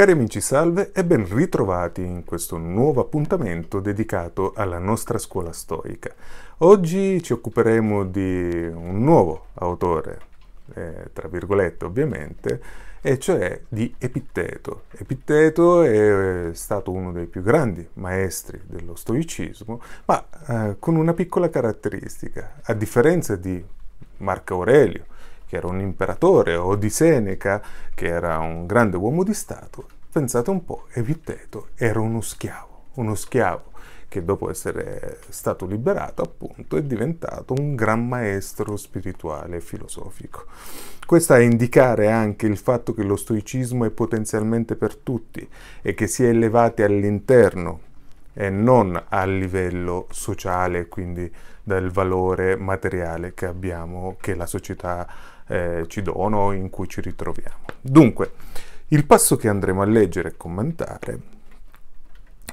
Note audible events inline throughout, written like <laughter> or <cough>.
Cari amici, salve e ben ritrovati in questo nuovo appuntamento dedicato alla nostra scuola stoica. Oggi ci occuperemo di un nuovo autore, eh, tra virgolette ovviamente, e cioè di Epitteto. Epitteto è eh, stato uno dei più grandi maestri dello stoicismo, ma eh, con una piccola caratteristica. A differenza di Marco Aurelio, che era un imperatore, o di Seneca, che era un grande uomo di Stato, pensate un po', Epitteto era uno schiavo, uno schiavo che dopo essere stato liberato appunto è diventato un gran maestro spirituale e filosofico. Questo a indicare anche il fatto che lo stoicismo è potenzialmente per tutti e che si è elevati all'interno e non a livello sociale, quindi del valore materiale che abbiamo, che la società eh, ci dona o in cui ci ritroviamo. Dunque, il passo che andremo a leggere e commentare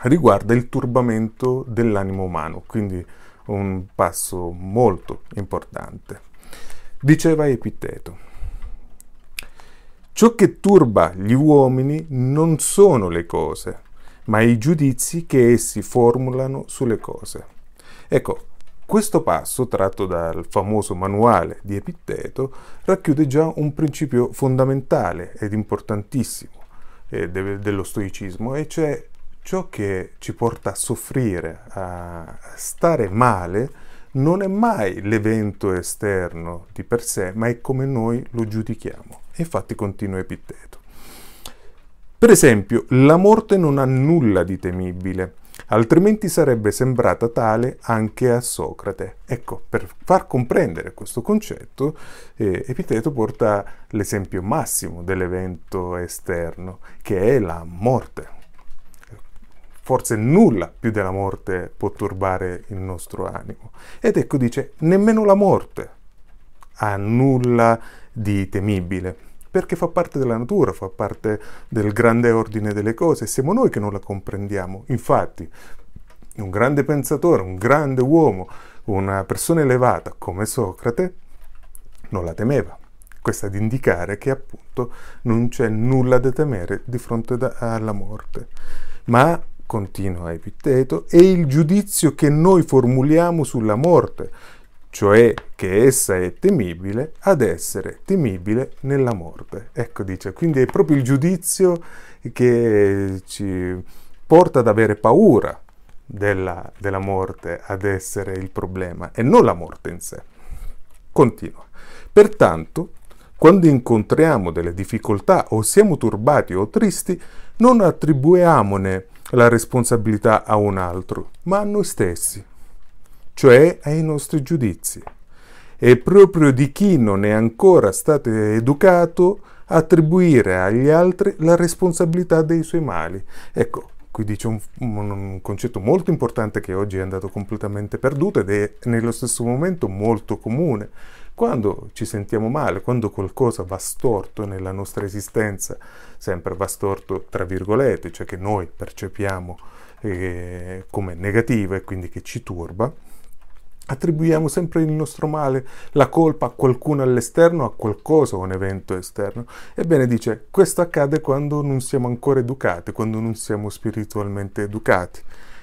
riguarda il turbamento dell'animo umano, quindi un passo molto importante. Diceva Epiteto, ciò che turba gli uomini non sono le cose, ma i giudizi che essi formulano sulle cose. Ecco, questo passo, tratto dal famoso manuale di Epitteto, racchiude già un principio fondamentale ed importantissimo eh, dello stoicismo, e cioè ciò che ci porta a soffrire, a stare male, non è mai l'evento esterno di per sé, ma è come noi lo giudichiamo. infatti continua Epitteto. Per esempio, la morte non ha nulla di temibile, altrimenti sarebbe sembrata tale anche a Socrate. Ecco, per far comprendere questo concetto, eh, Epiteto porta l'esempio massimo dell'evento esterno, che è la morte. Forse nulla più della morte può turbare il nostro animo. Ed ecco dice, nemmeno la morte ha nulla di temibile perché fa parte della natura, fa parte del grande ordine delle cose, siamo noi che non la comprendiamo. Infatti, un grande pensatore, un grande uomo, una persona elevata come Socrate, non la temeva. Questo ad indicare che appunto non c'è nulla da temere di fronte da, alla morte. Ma, continua Epitteto, è il giudizio che noi formuliamo sulla morte cioè che essa è temibile, ad essere temibile nella morte. Ecco, dice, quindi è proprio il giudizio che ci porta ad avere paura della, della morte ad essere il problema e non la morte in sé. Continua. Pertanto, quando incontriamo delle difficoltà o siamo turbati o tristi, non attribuiamone la responsabilità a un altro, ma a noi stessi cioè ai nostri giudizi. È proprio di chi non è ancora stato educato attribuire agli altri la responsabilità dei suoi mali. Ecco, qui dice un, un, concetto molto importante che oggi è andato completamente perduto ed è nello stesso momento molto comune. Quando ci sentiamo male, quando qualcosa va storto nella nostra esistenza, sempre va storto tra virgolette, cioè che noi percepiamo eh, come negativa e quindi che ci turba, Attribuiamo sempre il nostro male, la colpa a qualcuno all'esterno, a qualcosa o un evento esterno. Ebbene dice, questo accade quando non siamo ancora educati, quando non siamo spiritualmente educati.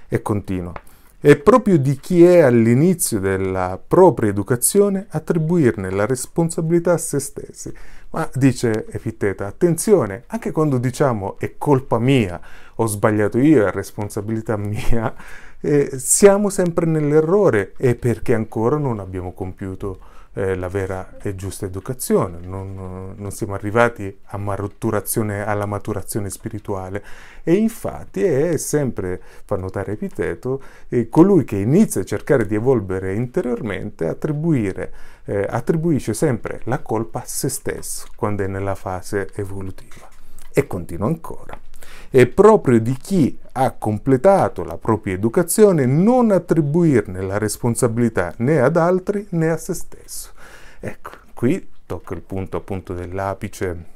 E continua. È proprio di chi è all'inizio della propria educazione attribuirne la responsabilità a se stessi. Ma dice Efitteta, attenzione, anche quando diciamo è colpa mia, ho sbagliato io, è responsabilità <laughs> mia, eh, siamo sempre nell'errore e perché ancora non abbiamo compiuto eh, la vera e giusta educazione, non, non siamo arrivati alla maturazione spirituale e infatti è sempre, fa notare Epiteto, eh, colui che inizia a cercare di evolvere interiormente eh, attribuisce sempre la colpa a se stesso quando è nella fase evolutiva. E continua ancora è proprio di chi ha completato la propria educazione non attribuirne la responsabilità né ad altri né a se stesso. Ecco, qui tocca il punto appunto dell'apice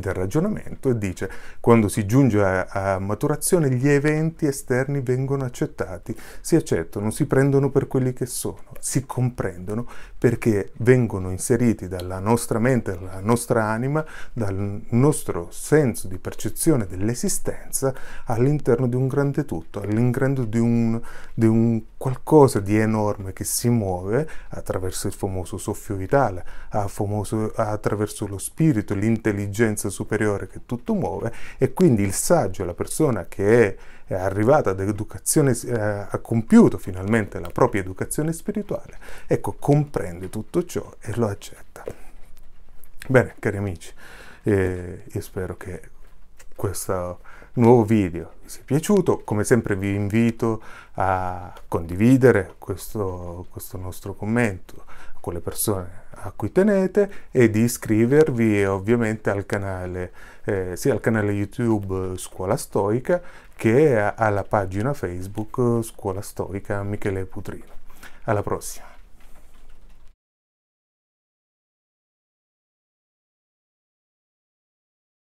del ragionamento e dice quando si giunge a, a, maturazione gli eventi esterni vengono accettati, si accettano, si prendono per quelli che sono, si comprendono perché vengono inseriti dalla nostra mente, dalla nostra anima, dal nostro senso di percezione dell'esistenza all'interno di un grande tutto, all'interno di un, di un qualcosa di enorme che si muove attraverso il famoso soffio vitale, famoso, attraverso lo spirito, l'intelligenza superiore che tutto muove e quindi il saggio, la persona che è arrivata ad educazione, eh, ha compiuto finalmente la propria educazione spirituale, ecco, comprende tutto ciò e lo accetta. Bene, cari amici, eh, io spero che questo nuovo video vi sia piaciuto. Come sempre vi invito a condividere questo, questo nostro commento con le persone a cui tenete e di iscrivervi eh, ovviamente al canale, eh, sia al canale YouTube eh, Scuola Stoica che alla pagina Facebook eh, Scuola Stoica Michele Putrino. Alla prossima!